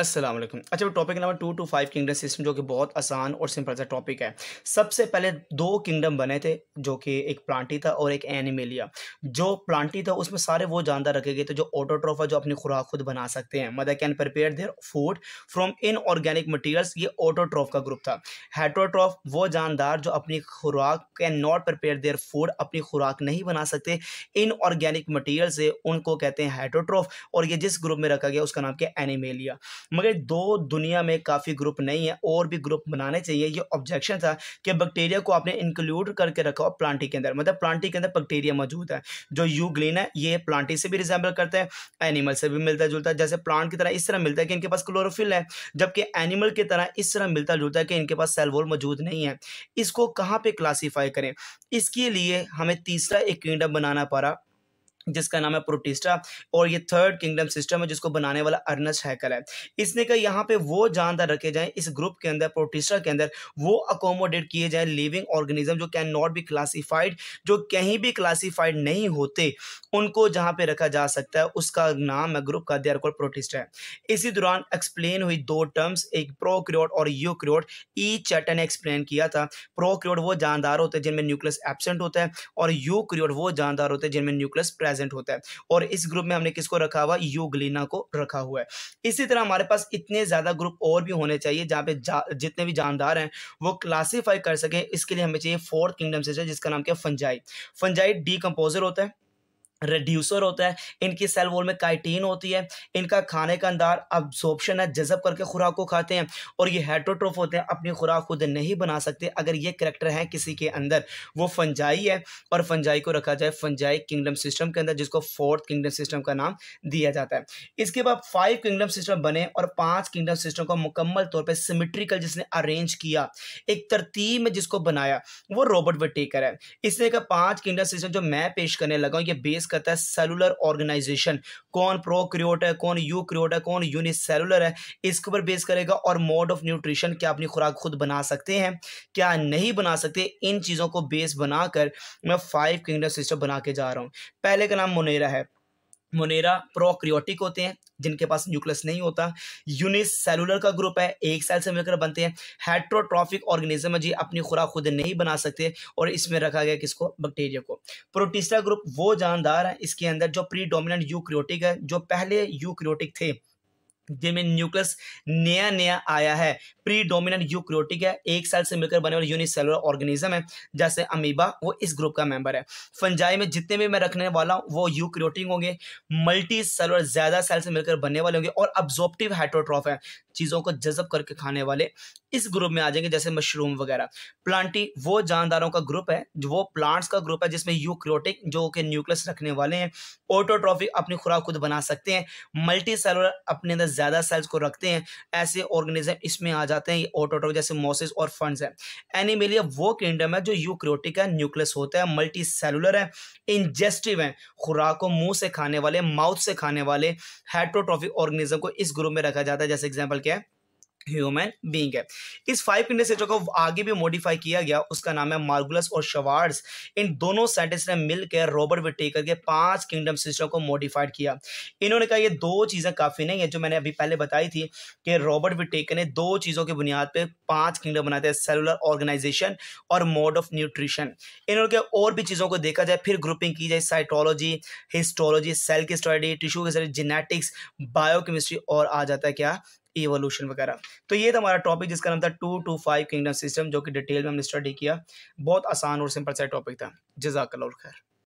अस्सलाम वालेकुम अच्छा topic number two two five kingdom system जो कि बहुत आसान और सिंपल सा टॉपिक है सबसे पहले दो किंगडम बने थे जो कि एक प्लांटी था और एक एनिमेलिया जो प्लांटी था उसमें सारे वो जानदार रखे गए थे जो ऑटोट्रोफा जो अपनी खुराक खुद बना सकते हैं mother can prepare their food from inorganic materials ये ऑटोट्रोफ का ग्रुप था हेट्रोट्रोफ वो जानदार जो अपनी खुराक can not prepare their food अपनी खुराक नहीं बना सकते इन ऑर्गेनिक मटीरियल से उनको कहते हैं हेट्रोट्रोफ और ये जिस ग्रुप में रखा गया उसका नाम क्या एनिमेलिया मगर दो दुनिया में काफ़ी ग्रुप नहीं है और भी ग्रुप बनाने चाहिए ये ऑब्जेक्शन था कि बैक्टीरिया को आपने इंक्लूड करके रखा हो प्लांटी के अंदर मतलब प्लांटी के अंदर बैक्टीरिया मौजूद है जो यू ग्लिन है ये प्लांटी से भी रिजेंबल करता है एनिमल से भी मिलता जुलता है जैसे प्लांट की तरह इस तरह मिलता है कि इनके पास क्लोरोफिल है जबकि एनिमल की तरह इस तरह मिलता जुलता है कि इनके पास सेलवोल मौजूद नहीं है इसको कहाँ पर क्लासीफाई करें इसके लिए हमें तीसरा एक किंगडम बनाना पड़ा जिसका नाम है प्रोटिस्टा और ये थर्ड किंगडम सिस्टम है जिसको बनाने वाला अर्नस हैकल है इसने कहा यहाँ पे वो जानदार रखे जाएं इस ग्रुप के अंदर प्रोटिस्टा के अंदर वो अकोमोडेट किए जाएं लिविंग ऑर्गेनिज्म जो कैन नॉट बी क्लासिफाइड जो कहीं भी क्लासिफाइड नहीं होते उनको जहाँ पे रखा जा सकता है उसका नाम है ग्रुप का देर कॉल प्रोटिस्टा है इसी दौरान एक्सप्लेन हुई दो टर्म्स एक प्रोक्रियोट और क्रियोड ई चैटन ने एक्सप्लेन किया था प्रोक्रियोट वो जानदार होते हैं जिनमें न्यूक्लियस एबसेंट होता है और यूक्रियोट वो जानदार होते हैं जिनमें न्यूक्लियस प्रेजेंट होता है और इस ग्रुप में हमने किसको रखा हुआ यूग्लिना को रखा हुआ है इसी तरह हमारे पास इतने ज़्यादा ग्रुप और भी होने चाहिए जहां पे जा, जितने भी जानदार हैं वो क्लासीफाई कर सके इसके लिए हमें चाहिए फोर्थ किंगडम से जिसका नाम क्या फंजाई फंजाई डी होता है रेड्यूसर होता है इनकी सेल वॉल में काइटीन होती है इनका खाने का अंदार अब्जॉर्प्शन है जजब करके खुराक को खाते हैं और ये हेट्रोट्रोफ होते हैं अपनी खुराक खुद नहीं बना सकते अगर ये करेक्टर है किसी के अंदर वो फंजाई है और फंजाई को रखा जाए फंजाई किंगडम सिस्टम के अंदर जिसको फोर्थ किंगडम सिस्टम का नाम दिया जाता है इसके बाद फाइव किंगडम सिस्टम बने और पाँच किंगडम सिस्टम को मुकम्मल तौर पर सिमिट्रिकल जिसने अरेंज किया एक तरतीब में जिसको बनाया वो रॉबर्ट वटेकर है इसने कहा पाँच किंगडम सिस्टम जो मैं पेश करने लगा हूँ ये बेस करता है सेलुलर ऑर्गेनाइजेशन कौन प्रोक्रियोट है कौन यू क्रियोट है कौन यूनिसेलुलर है इसके ऊपर बेस करेगा और मोड ऑफ न्यूट्रिशन क्या अपनी खुराक खुद बना सकते हैं क्या नहीं बना सकते इन चीज़ों को बेस बनाकर मैं फाइव किंगडम सिस्टम बना के जा रहा हूँ पहले का नाम मोनेरा है मोनेरा प्रोक्रियोटिक होते हैं जिनके पास न्यूक्लियस नहीं होता यूनिस सेलुलर का ग्रुप है एक सेल से मिलकर बनते हैं हेट्रोट्रॉफिक ऑर्गेनिज्म है जी अपनी खुराक खुद नहीं बना सकते और इसमें रखा गया किसको बैक्टीरिया को प्रोटिस्टा ग्रुप वो जानदार है इसके अंदर जो प्री डोमिनेंट यूक्रियोटिक है जो पहले यूक्रियोटिक थे जिनमें न्यूक्लियस नया नया आया है प्री डोमिनेंट यूक्रियोटिक है एक सेल से मिलकर बने वाले यूनिसेलुलर ऑर्गेनिज्म है जैसे अमीबा वो इस ग्रुप का मेंबर है फंजाई में जितने भी मैं रखने वाला हूँ वो यूक्रियोटिक होंगे मल्टी सेलुलर ज़्यादा सेल से मिलकर बनने वाले होंगे और अब्जॉप्टिव हाइड्रोट्रॉफ है चीज़ों को जजब करके खाने वाले इस ग्रुप में आ जाएंगे जैसे मशरूम वगैरह प्लांटी वो जानदारों का ग्रुप है वो प्लांट्स का ग्रुप है जिसमें यूक्रियोटिक जो कि न्यूक्लियस रखने वाले हैं ओटोट्रॉफिक अपनी खुराक खुद बना सकते हैं मल्टी सेलुलर अपने अंदर ज़्यादा सेल्स को रखते हैं ऐसे ऑर्गेनिज्म इसमें आ जाते हैं ऑटोटॉक जैसे मोसेस और फंड हैं एनिमेलिया वो किंगडम है जो यूक्रियोटिक है न्यूक्लियस होता है मल्टी सेलुलर है इंजेस्टिव है खुराक को मुंह से खाने वाले माउथ से खाने वाले हेट्रोट्रॉफिक ऑर्गेनिज्म को इस ग्रुप में रखा जाता है जैसे एग्जाम्पल क्या है ह्यूमन बींग है इस फाइव इंडिसेटों को आगे भी मॉडिफाई किया गया उसका नाम है मार्गुलस और शवार्ड्स इन दोनों साइंटिस्ट ने मिलकर रॉबर्ट विटेकर के पांच किंगडम सिस्टम को मॉडिफाइड किया इन्होंने कहा ये दो चीज़ें काफ़ी नहीं है जो मैंने अभी पहले बताई थी कि रॉबर्ट विटेकर ने दो चीज़ों की बुनियाद पर पाँच किंगडम बनाए थे सेलुलर ऑर्गेनाइजेशन और मोड ऑफ न्यूट्रिशन इन्होंने और भी चीज़ों को देखा जाए फिर ग्रुपिंग की जाए साइटोलॉजी हिस्टोलॉजी सेल की स्टडी टिश्यू की स्टडी जेनेटिक्स बायोकेमिस्ट्री और आ जाता है क्या इवोल्यूशन वगैरह तो ये था हमारा टॉपिक जिसका नाम था two two five kingdom system जो कि डिटेल में हमने स्टडी किया बहुत आसान और सिंपल सा टॉपिक था जजाकल और खैर